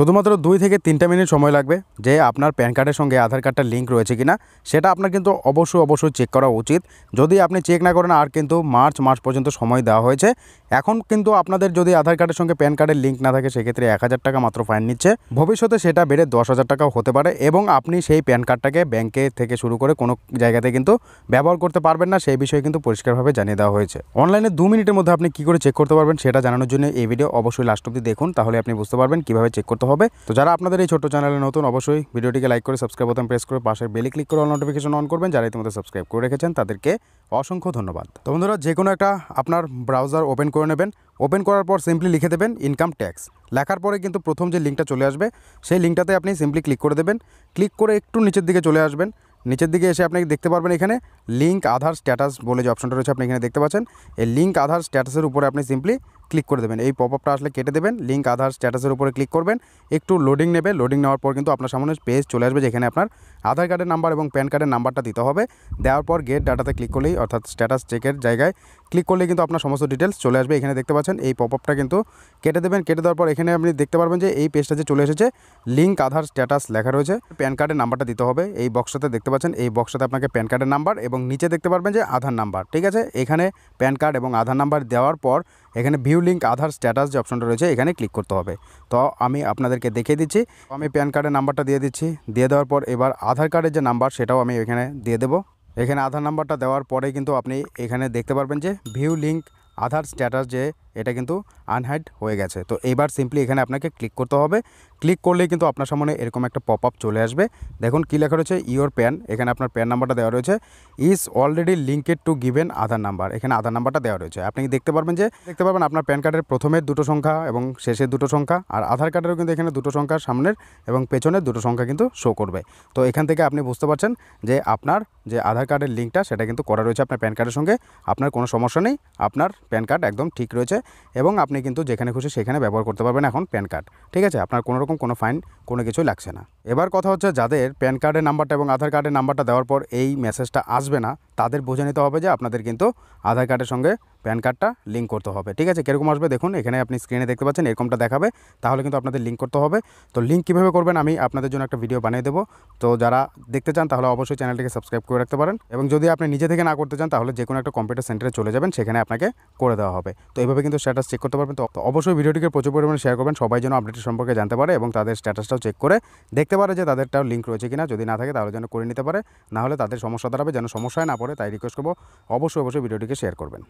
শুধুমাত্র দুই থেকে তিনটা মিনিট সময় লাগবে যে আপনার প্যান কার্ডের সঙ্গে আধার কার্ডটা লিঙ্ক রয়েছে কিনা সেটা আপনার কিন্তু অবশ্যই অবশ্যই চেক করা উচিত যদি আপনি চেক না করেন আর কিন্তু মার্চ মাস পর্যন্ত সময় দেওয়া হয়েছে এখন কিন্তু আপনাদের যদি আধার কার্ডের সঙ্গে প্যান কার্ডের লিঙ্ক না থাকে সেক্ষেত্রে এক হাজার টাকা মাত্র ফাইন নিচ্ছে ভবিষ্যতে সেটা বেড়ে দশ হাজার টাকাও হতে পারে এবং আপনি সেই প্যান কার্ডটাকে ব্যাংকে থেকে শুরু করে কোনো জায়গাতে কিন্তু ব্যবহার করতে পারবেন না সেই বিষয়ে কিন্তু পরিষ্কারভাবে জানিয়ে দেওয়া হয়েছে অনলাইনে দু মিনিটের মধ্যে আপনি কি করে চেক করতে পারবেন সেটা জানানোর জন্য এই ভিডিও অবশ্যই লাস্ট অব্দি দেখুন তাহলে আপনি বুঝতে পারবেন কীভাবে চেক করতে হবে তো যারা আপনাদের এই ছোট্ট চ্যানেলে নতুন অবশ্যই ভিডিওটিকে লাইক করে সাবস্ক্রাইব বোতাম প্রেস করে পাশে বেলে ক্লিক করে অল নোটিফিকেশন অন করবেন যারা ইতিমধ্যে সাবস্ক্রাইব করে রেখেছেন তাদেরকে অসংখ্য ধন্যবাদ তো বন্ধুরা যে কোনো একটা আপনার ব্রাউজার ওপেন করে নেবেন ওপেন করার পর সিম্পলি লিখে দেবেন ইনকাম ট্যাক্স লেখার পরে কিন্তু প্রথম যে লিঙ্কটা চলে আসবে সেই লিঙ্কটাতে আপনি সিম্পলি ক্লিক করে দেবেন ক্লিক করে একটু নিচের দিকে চলে আসবেন নিচের দিকে এসে আপনি দেখতে পারবেন এখানে লিঙ্ক আধার স্ট্যাটাস বলে যে অপশনটা রয়েছে আপনি এখানে দেখতে পাচ্ছেন এই লিঙ্ক আধার স্ট্যাটাসের উপরে আপনি সিম্পলি ক্লিক করে দেবেন এই পপ আপটা আসলে কেটে দেবেন লিঙ্ক আধার স্ট্যাটাসের উপরে ক্লিক করবেন একটু লোডিং নেবে লোডিং নেওয়ার পর কিন্তু আপনার সামনে পেজ চলে আসবে যেখানে আপনার আধার কার্ডের নাম্বার এবং প্যান কার্ডের নাম্বারটা দিতে হবে দেওয়ার পর গেট ডাটাতে ক্লিক করলেই অর্থাৎ স্ট্যাটাস চেকের জায়গায় ক্লিক করলেই কিন্তু আপনার সমস্ত ডিটেলস চলে আসবে এখানে দেখতে পাচ্ছেন এই পপ আপটা কিন্তু কেটে দেবেন কেটে দেওয়ার পর এখানে আপনি দেখতে পারবেন যে এই পেজটা যে চলে এসেছে লিঙ্ক আধার স্ট্যাটাস লেখা রয়েছে প্যান কার্ডের নাম্বারটা দিতে হবে এই বক্সটাতে দেখতে পাচ্ছেন এই বক্সটাতে আপনাকে প্যান কার্ডের নাম্বার এবং নিচে দেখতে পারবেন যে আধার নাম্বার ঠিক আছে এখানে প্যান কার্ড এবং আধার নাম্বার দেওয়ার পর এখানে view new link Aadhaar status যে অপশনটা রয়েছে এখানে ক্লিক করতে হবে তো আমি আপনাদেরকে দেখিয়ে দিচ্ছি আমি প্যান কার্ডের নাম্বারটা দিয়ে দিচ্ছি দিয়ে দেওয়ার পর এবার আধার কার্ডের যে নাম্বার সেটাও আমি এখানে দিয়ে দেবো এখানে আধার নাম্বারটা দেওয়ার পরে কিন্তু আপনি এখানে দেখতে পারবেন যে ভিউ লিঙ্ক আধার স্ট্যাটাস যে এটা কিন্তু আনহাইড হয়ে গেছে তো এবার সিম্পলি এখানে আপনাকে ক্লিক করতে হবে ক্লিক করলেই কিন্তু আপনার সামনে এরকম একটা পপ আপ চলে আসবে দেখুন কী লেখা রয়েছে ইওর প্যান এখানে আপনার প্যান নাম্বারটা দেওয়া রয়েছে is already linked to given Aadhaar number এখানে আধার নাম্বারটা দেওয়া রয়েছে আপনি দেখতে পারবেন যে দেখতে পারবেন আপনার প্যান কার্ডের প্রথমের দুটো সংখ্যা এবং শেষের দুটো সংখ্যা আর আধার কার্ডেরও কিন্তু এখানে দুটো সংখ্যা সামনের এবং পেছনের দুটো সংখ্যা কিন্তু শো করবে তো এখান থেকে আপনি বুঝতে পারছেন যে আপনার যে আধার কার্ডের লিঙ্কটা সেটা কিন্তু করা রয়েছে আপনার প্যান কার্ডের সঙ্গে আপনার কোনো সমস্যা নেই আপনার প্যান কার্ড একদম ঠিক রয়েছে এবং আপনি কিন্তু যেখানে খুশি সেখানে ব্যবহার করতে পারবেন এখন প্যান কার্ড ঠিক আছে আপনার কোনো রকম কোনো ফাইন কোনো কিছুই লাগছে না এবার কথা হচ্ছে যাদের প্যান কার্ডের নাম্বারটা এবং আধার কার্ডের নাম্বারটা দেওয়ার পর এই মেসেজটা আসবে না তাদের বুঝে নিতে হবে যে আপনাদের কিন্তু আধার কার্ডের সঙ্গে প্যান কার্ডটা লিঙ্ক করতে হবে ঠিক আছে কীরকম আসবে দেখুন এখানে আপনি স্ক্রিনে দেখতে পাচ্ছেন এরকমটা দেখাবে তাহলে কিন্তু আপনাদের লিঙ্ক করতে হবে তো লিঙ্ক কীভাবে করবেন আমি আপনাদের জন্য একটা ভিডিও বানিয়ে দেবো তো যারা দেখতে চান তাহলে অবশ্যই চ্যানেলটিকে সাবস্ক্রাইব করে রাখতে পারেন এবং যদি আপনি নিজে থেকে না করতে চান তাহলে যে কোনো একটা কম্পিউটার সেন্টারে চলে যাবেন সেখানে আপনাকে করে দেওয়া হবে তো এইভাবে কিন্তু স্ট্যাটাস চেক করতে পারবেন তো অবশ্যই ভিডিওটিকে প্রচুর পরিমাণে শেয়ার করবেন সবাই যেন আপডেটের সম্পর্কে জানতে পারে এবং তাদের স্ট্যাটাসটাও চেক করে দেখতে পারে যে তাদেরটাও লিঙ্ক রয়েছে কিনা যদি না থাকে তাহলে যেন করে নিতে পারে না হলে তাদের সমস্যা দাঁড়াবে যেন সমস্যায় না করে তাই রিকোয়েস্ট করবো অবশ্যই অবশ্যই ভিডিওটিকে শেয়ার করবেন